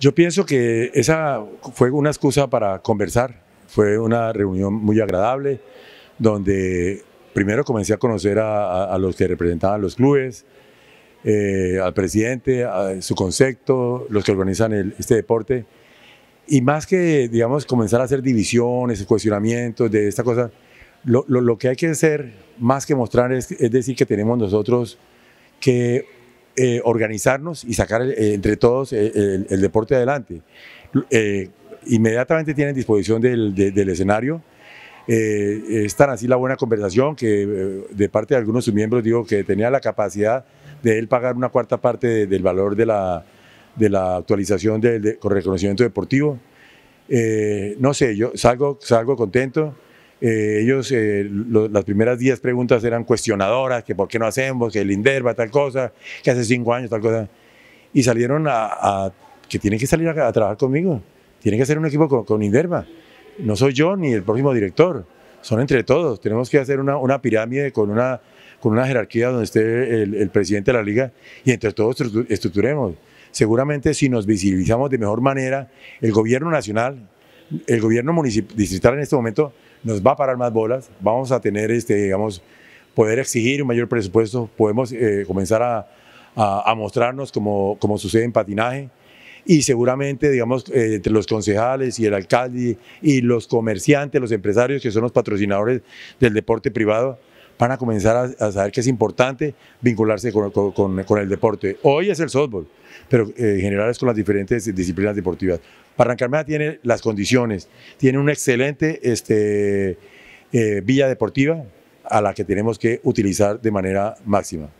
Yo pienso que esa fue una excusa para conversar. Fue una reunión muy agradable, donde primero comencé a conocer a, los que representaban los clubes, eh, al presidente, a su concepto, los que organizan este deporte. Y más que, digamos, comenzar a hacer divisiones, cuestionamientos de esta cosa, lo, que hay que hacer, más que mostrar, es, es decir que tenemos nosotros que eh, organizarnos y sacar eh, entre todos eh, el, deporte adelante. inmediatamente tienen disposición del, escenario. Eh, es tan así la buena conversación que de parte de algunos de sus miembros digo que tenía la capacidad de él pagar una cuarta parte del valor de la, de la actualización del reconocimiento deportivo. no sé, yo salgo, salgo contento. Eh, ellos, eh, las primeras 10 preguntas eran cuestionadoras, que por qué no hacemos, que el INDERVA tal cosa, que hace 5 años tal cosa. Y salieron a, que tienen que salir a, trabajar conmigo, tienen que hacer un equipo con, con, INDERVA. No soy yo ni el próximo director, son entre todos. Tenemos que hacer una, pirámide con una, con una jerarquía donde esté el presidente de la liga y entre todos estructuremos. Seguramente si nos visibilizamos de mejor manera, el gobierno nacional, el gobierno municipal, distrital en este momento nos va a parar más bolas, vamos a tener, este, digamos, poder exigir un mayor presupuesto, podemos eh, comenzar a, mostrarnos como, sucede en patinaje y seguramente, digamos, eh, entre los concejales y el alcalde y los comerciantes, los empresarios que son los patrocinadores del deporte privado, van a comenzar a, saber que es importante vincularse con, el deporte. Hoy es el softball, pero eh, en general es con las diferentes disciplinas deportivas. Barrancarmea tiene las condiciones, tiene una excelente este, eh, vía deportiva a la que tenemos que utilizar de manera máxima.